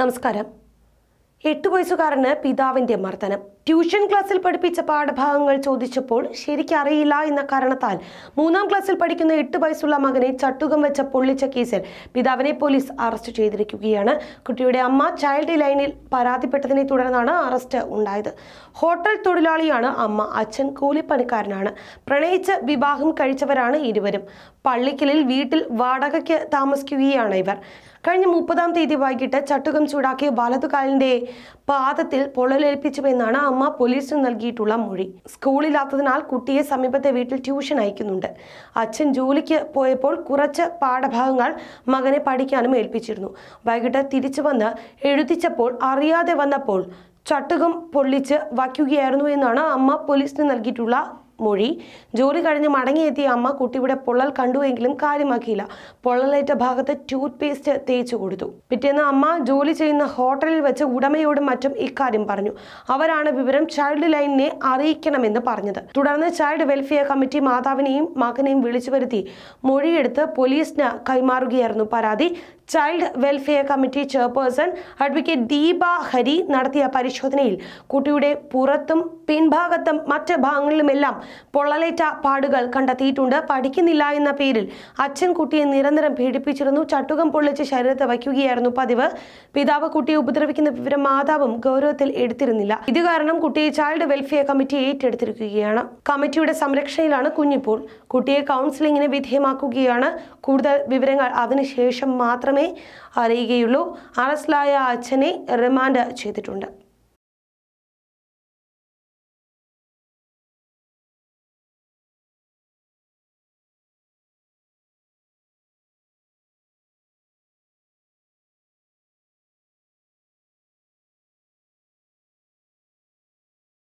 നമസ്കാരം എട്ട് വയസ്സുകാരന് പിതാവിന്റെ മർദ്ദനം ട്യൂഷൻ ക്ലാസ്സിൽ പഠിപ്പിച്ച പാഠഭാഗങ്ങൾ ചോദിച്ചപ്പോൾ ശരിക്കറിയില്ല എന്ന കാരണത്താൽ മൂന്നാം ക്ലാസ്സിൽ പഠിക്കുന്ന എട്ട് വയസ്സുള്ള മകനെ ചട്ടുകം വെച്ച പൊള്ളിച്ച കേസിൽ പിതാവിനെ പോലീസ് അറസ്റ്റ് ചെയ്തിരിക്കുകയാണ് കുട്ടിയുടെ അമ്മ ചൈൽഡ് ലൈനിൽ പരാതിപ്പെട്ടതിനെ തുടർന്നാണ് അറസ്റ്റ് ഉണ്ടായത് ഹോട്ടൽ തൊഴിലാളിയാണ് അമ്മ അച്ഛൻ കൂലിപ്പണിക്കാരനാണ് പ്രണയിച്ച് വിവാഹം കഴിച്ചവരാണ് ഇരുവരും പള്ളിക്കലിൽ വീട്ടിൽ വാടകയ്ക്ക് താമസിക്കുകയാണ് ഇവർ കഴിഞ്ഞ മുപ്പതാം തീയതി വൈകിട്ട് ചട്ടുകം ചൂടാക്കിയ വലതുകാലിൻ്റെ പാദത്തിൽ പൊള്ളലേൽപ്പിച്ചുവെന്നാണ് അമ്മ പോലീസിന് നൽകിയിട്ടുള്ള മൊഴി സ്കൂളില്ലാത്തതിനാൽ കുട്ടിയെ സമീപത്തെ വീട്ടിൽ ട്യൂഷൻ അയക്കുന്നുണ്ട് അച്ഛൻ ജോലിക്ക് പോയപ്പോൾ കുറച്ച് പാഠഭാഗങ്ങൾ മകനെ പഠിക്കാനും ഏൽപ്പിച്ചിരുന്നു വൈകിട്ട് തിരിച്ചു വന്ന് എഴുതിച്ചപ്പോൾ അറിയാതെ വന്നപ്പോൾ ചട്ടുകം പൊള്ളിച്ച് വയ്ക്കുകയായിരുന്നു എന്നാണ് അമ്മ പോലീസിന് നൽകിയിട്ടുള്ള മൊഴി ജോലി കഴിഞ്ഞ് മടങ്ങിയെത്തിയ അമ്മ കുട്ടിയുടെ പൊള്ളൽ കണ്ടുവെങ്കിലും കാര്യമാക്കിയില്ല പൊള്ളലേറ്റ ഭാഗത്ത് ടൂത്ത് പേസ്റ്റ് തേച്ചു കൊടുത്തു പിറ്റേന്ന് അമ്മ ജോലി ചെയ്യുന്ന ഹോട്ടലിൽ വെച്ച് ഉടമയോട് മറ്റും ഇക്കാര്യം പറഞ്ഞു അവരാണ് വിവരം ചൈൽഡ് ലൈനിനെ അറിയിക്കണമെന്ന് പറഞ്ഞത് തുടർന്ന് ചൈൽഡ് വെൽഫെയർ കമ്മിറ്റി മാതാവിനെയും മകനെയും വിളിച്ചു വരുത്തി മൊഴിയെടുത്ത് പോലീസിന് കൈമാറുകയായിരുന്നു പരാതി child welfare committee chairperson advocate Deepa Hari നടത്തിയ പരിശോധനയിൽ കുട്ടിയുടെ പുറത്തും പിൻഭാഗത്തും മറ്റ് ഭാഗങ്ങളിലുമെല്ലാം പൊള്ളലേറ്റ പാടുകൾ കണ്ടെത്തിയിട്ടുണ്ട് പഠിക്കുന്നില്ല എന്ന പേരിൽ അച്ഛൻ കുട്ടിയെ നിരന്തരം പീഡിപ്പിച്ചിരുന്നു ചട്ടുകം പൊള്ളിച്ച് ശരീരത്ത് വയ്ക്കുകയായിരുന്നു പതിവ് പിതാവ് കുട്ടിയെ ഉപദ്രവിക്കുന്ന വിവരം മാതാവും ഗൗരവത്തിൽ എടുത്തിരുന്നില്ല ഇത് കാരണം കുട്ടിയെ ചൈൽഡ് വെൽഫെയർ കമ്മിറ്റി ഏറ്റെടുത്തിരിക്കുകയാണ് കമ്മിറ്റിയുടെ സംരക്ഷണയിലാണ് കുഞ്ഞിപ്പോൾ കുട്ടിയെ കൗൺസിലിംഗിന് വിധേയമാക്കുകയാണ് കൂടുതൽ വിവരങ്ങൾ അതിനുശേഷം മാത്രമേ അറിയുകയുള്ളൂ അറസ്റ്റിലായ അച്ഛനെ റിമാൻഡ് ചെയ്തിട്ടുണ്ട്